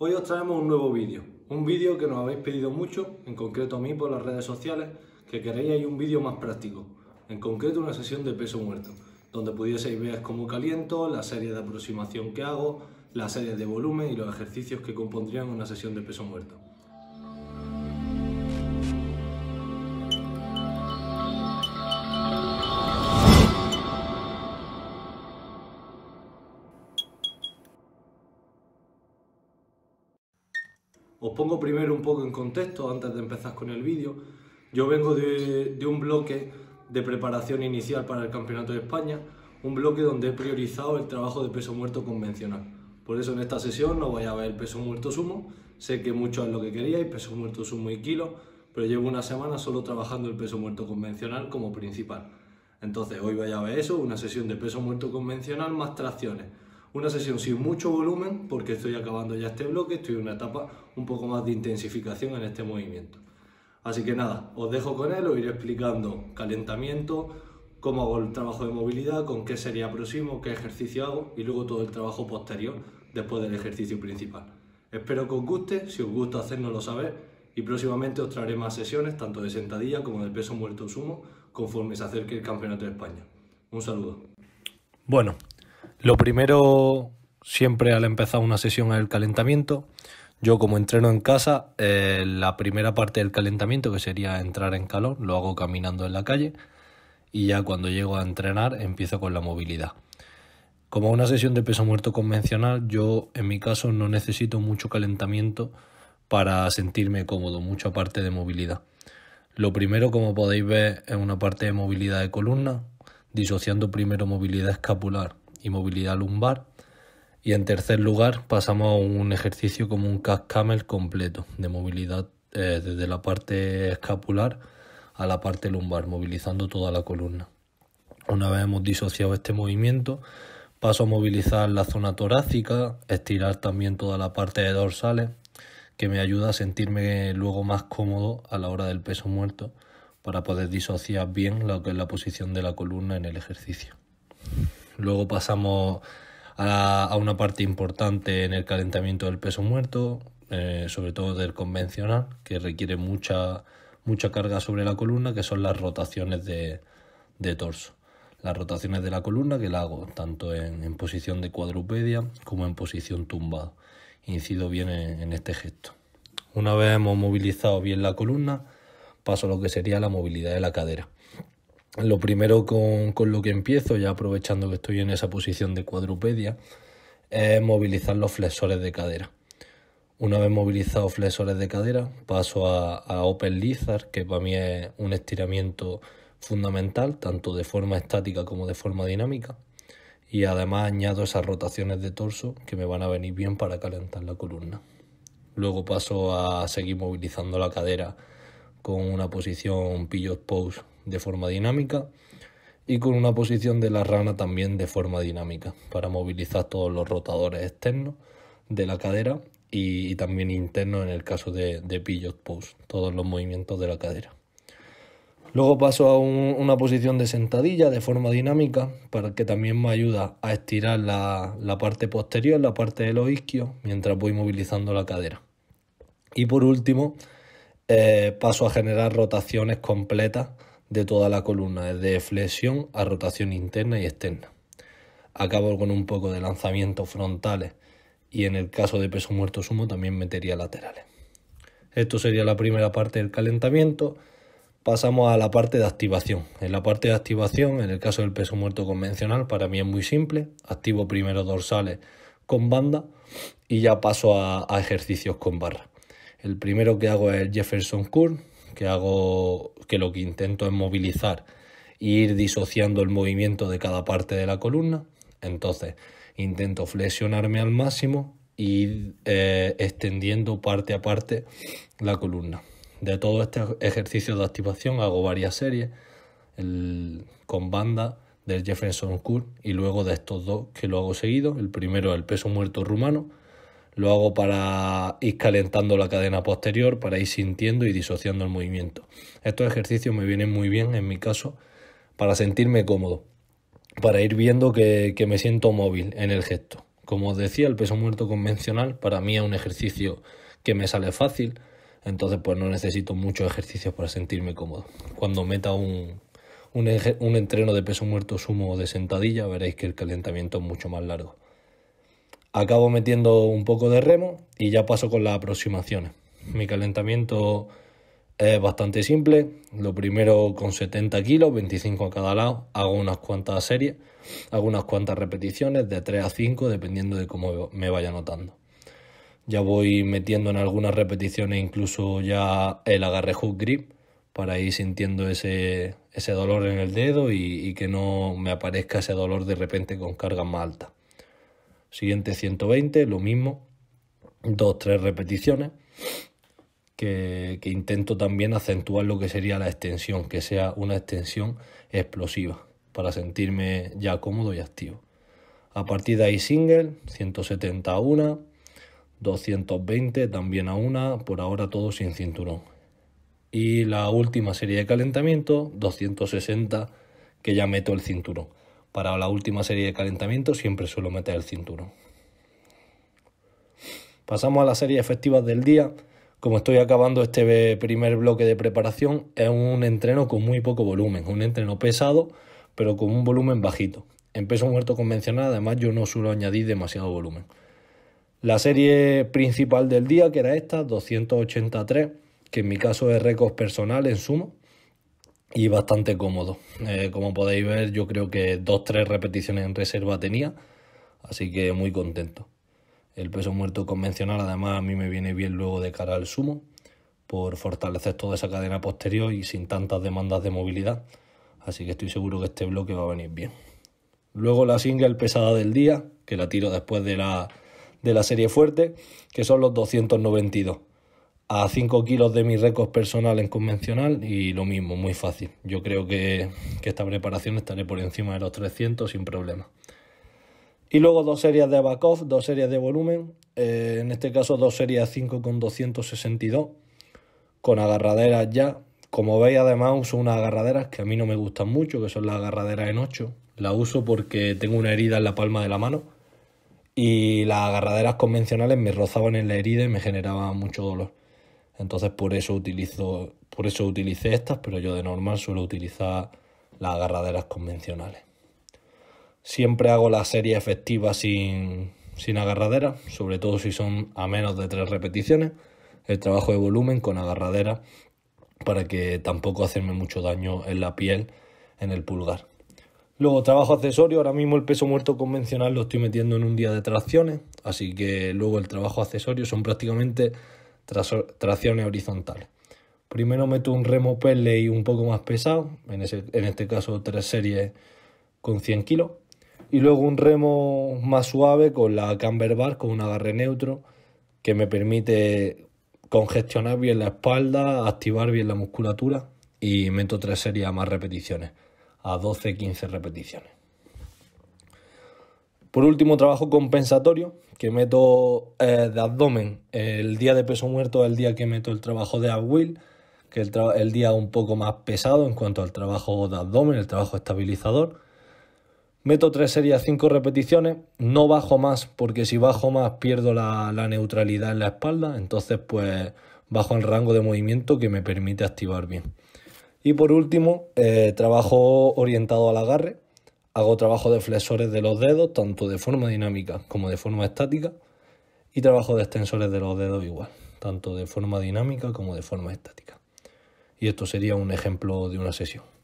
Hoy os traemos un nuevo vídeo, un vídeo que nos habéis pedido mucho, en concreto a mí por las redes sociales, que queréis un vídeo más práctico, en concreto una sesión de peso muerto, donde pudieseis ver cómo caliento, la serie de aproximación que hago, la serie de volumen y los ejercicios que compondrían una sesión de peso muerto. Os pongo primero un poco en contexto antes de empezar con el vídeo. Yo vengo de, un bloque de preparación inicial para el Campeonato de España, un bloque donde he priorizado el trabajo de peso muerto convencional. Por eso en esta sesión no voy a ver peso muerto sumo, sé que mucho es lo que queríais, peso muerto sumo y kilo, pero llevo una semana solo trabajando el peso muerto convencional como principal. Entonces hoy voy a ver eso, una sesión de peso muerto convencional más tracciones una sesión sin mucho volumen porque estoy acabando ya este bloque, estoy en una etapa un poco más de intensificación en este movimiento. Así que nada, os dejo con él, os iré explicando calentamiento, cómo hago el trabajo de movilidad, con qué sería próximo qué ejercicio hago y luego todo el trabajo posterior después del ejercicio principal. Espero que os guste, si os gusta hacérnoslo saber y próximamente os traeré más sesiones tanto de sentadilla como del peso muerto sumo conforme se acerque el Campeonato de España. Un saludo. Bueno, lo primero, siempre al empezar una sesión, es el calentamiento. Yo como entreno en casa, eh, la primera parte del calentamiento, que sería entrar en calor, lo hago caminando en la calle y ya cuando llego a entrenar empiezo con la movilidad. Como una sesión de peso muerto convencional, yo en mi caso no necesito mucho calentamiento para sentirme cómodo, mucha parte de movilidad. Lo primero, como podéis ver, es una parte de movilidad de columna, disociando primero movilidad escapular y movilidad lumbar. Y en tercer lugar pasamos a un ejercicio como un cat camel completo de movilidad eh, desde la parte escapular a la parte lumbar, movilizando toda la columna. Una vez hemos disociado este movimiento, paso a movilizar la zona torácica, estirar también toda la parte de dorsales, que me ayuda a sentirme luego más cómodo a la hora del peso muerto para poder disociar bien lo que es la posición de la columna en el ejercicio. Luego pasamos a, una parte importante en el calentamiento del peso muerto, eh, sobre todo del convencional, que requiere mucha, carga sobre la columna, que son las rotaciones de, torso. Las rotaciones de la columna que la hago tanto en, posición de cuadrupedia como en posición tumbado. Incido bien en, en este gesto. Una vez hemos movilizado bien la columna, paso a lo que sería la movilidad de la cadera. Lo primero con, lo que empiezo, ya aprovechando que estoy en esa posición de cuadrupedia, es movilizar los flexores de cadera. Una vez movilizados flexores de cadera, paso a, a, Open Lizard, que para mí es un estiramiento fundamental, tanto de forma estática como de forma dinámica. Y además añado esas rotaciones de torso que me van a venir bien para calentar la columna. Luego paso a seguir movilizando la cadera con una posición pillow pose de forma dinámica y con una posición de la rana también de forma dinámica para movilizar todos los rotadores externos de la cadera y, también internos en el caso de, de pose, pues, todos los movimientos de la cadera. Luego paso a una posición de sentadilla de forma dinámica para que también me ayuda a estirar la, parte posterior, la parte de los isquios, mientras voy movilizando la cadera. Y por último, eh, paso a generar rotaciones completas de toda la columna, desde flexión a rotación interna y externa. Acabo con un poco de lanzamientos frontales y en el caso de peso muerto sumo también metería laterales. Esto sería la primera parte del calentamiento. Pasamos a la parte de activación. En la parte de activación, en el caso del peso muerto convencional, para mí es muy simple. Activo primero dorsales con banda y ya paso a, a ejercicios con barra. El primero que hago es el Jefferson Curl, que hago, que lo que intento es movilizar e ir disociando el movimiento de cada parte de la columna. Entonces, intento flexionarme al máximo y e eh, extendiendo parte a parte la columna. De todo este ejercicio de activación hago varias series con banda del Jefferson Curl y luego de estos dos que lo hago seguido. El primero es el peso muerto rumano lo hago para ir calentando la cadena posterior, para ir sintiendo y disociando el movimiento. Estos ejercicios me vienen muy bien en mi caso para sentirme cómodo, para ir viendo que, me siento móvil en el gesto. Como os decía, el peso muerto convencional para mí es un ejercicio que me sale fácil, entonces pues no necesito muchos ejercicios para sentirme cómodo. Cuando meta un, un entreno de peso muerto sumo o de sentadilla, veréis que el calentamiento es mucho más largo. Acabo metiendo un poco de remo y ya paso con las aproximaciones. Mi calentamiento es bastante simple. Lo primero con 70 kilos, 25 a cada lado. Hago unas cuantas series, hago unas cuantas repeticiones de 3 a 5 dependiendo de cómo me vaya notando. Ya voy metiendo en algunas repeticiones incluso ya el agarre hook grip para ir sintiendo ese, ese dolor en el dedo y, y que no me aparezca ese dolor de repente con cargas más altas. Siguiente 120, lo mismo. Dos, tres repeticiones. Que, que intento también acentuar lo que sería la extensión, que sea una extensión explosiva, para sentirme ya cómodo y activo. A partir de ahí single, 170 a una, 220 también a una, por ahora todo sin cinturón. Y la última serie de calentamiento, 260, que ya meto el cinturón para la última serie de calentamiento siempre suelo meter el cinturón. Pasamos a las series efectivas del día. Como estoy acabando este primer bloque de preparación, es un entreno con muy poco volumen, un entreno pesado, pero con un volumen bajito. En peso muerto convencional, además, yo no suelo añadir demasiado volumen. La serie principal del día, que era esta, 283, que en mi caso es récord personal en sumo, y bastante cómodo. Eh, como podéis ver, yo creo que 2 tres repeticiones en reserva tenía, así que muy contento. El peso muerto convencional además a mí me viene bien luego de cara al sumo, por fortalecer toda esa cadena posterior y sin tantas demandas de movilidad, así que estoy seguro que este bloque va a venir bien. Luego la single pesada del día, que la tiro después de la, de la serie fuerte, que son los 292 a 5 kilos de mi récord personal en convencional y lo mismo, muy fácil. Yo creo que, esta preparación estaré por encima de los 300 sin problema. Y luego dos series de back off, dos series de volumen, eh, en este caso dos series 5 con 262, con agarraderas ya. Como veis además uso unas agarraderas que a mí no me gustan mucho, que son las agarraderas en 8. La uso porque tengo una herida en la palma de la mano y las agarraderas convencionales me rozaban en la herida y me generaban mucho dolor. Entonces por eso utilizo, por eso utilicé estas, pero yo de normal suelo utilizar las agarraderas convencionales. Siempre hago la serie efectiva sin, sin agarradera, sobre todo si son a menos de tres repeticiones. El trabajo de volumen con agarradera para que tampoco hacerme mucho daño en la piel, en el pulgar. Luego trabajo accesorio, ahora mismo el peso muerto convencional lo estoy metiendo en un día de tracciones, así que luego el trabajo accesorio son prácticamente tracciones horizontales. Primero meto un remo pele un poco más pesado, en, en este caso tres series con 100 kilos, y luego un remo más suave con la camber bar, con un agarre neutro, que me permite congestionar bien la espalda, activar bien la musculatura y meto tres series a más repeticiones, a 12-15 repeticiones. Por último, trabajo compensatorio, que meto eh, de abdomen el día de peso muerto, el día que meto el trabajo de upwill, que es el, día un poco más pesado en cuanto al trabajo de abdomen, el trabajo estabilizador. Meto tres series, cinco repeticiones, no bajo más porque si bajo más pierdo la, neutralidad en la espalda, entonces pues bajo el rango de movimiento que me permite activar bien. Y por último, eh, trabajo orientado al agarre, Hago trabajo de flexores de los dedos, tanto de forma dinámica como de forma estática, y trabajo de extensores de los dedos igual, tanto de forma dinámica como de forma estática. Y esto sería un ejemplo de una sesión.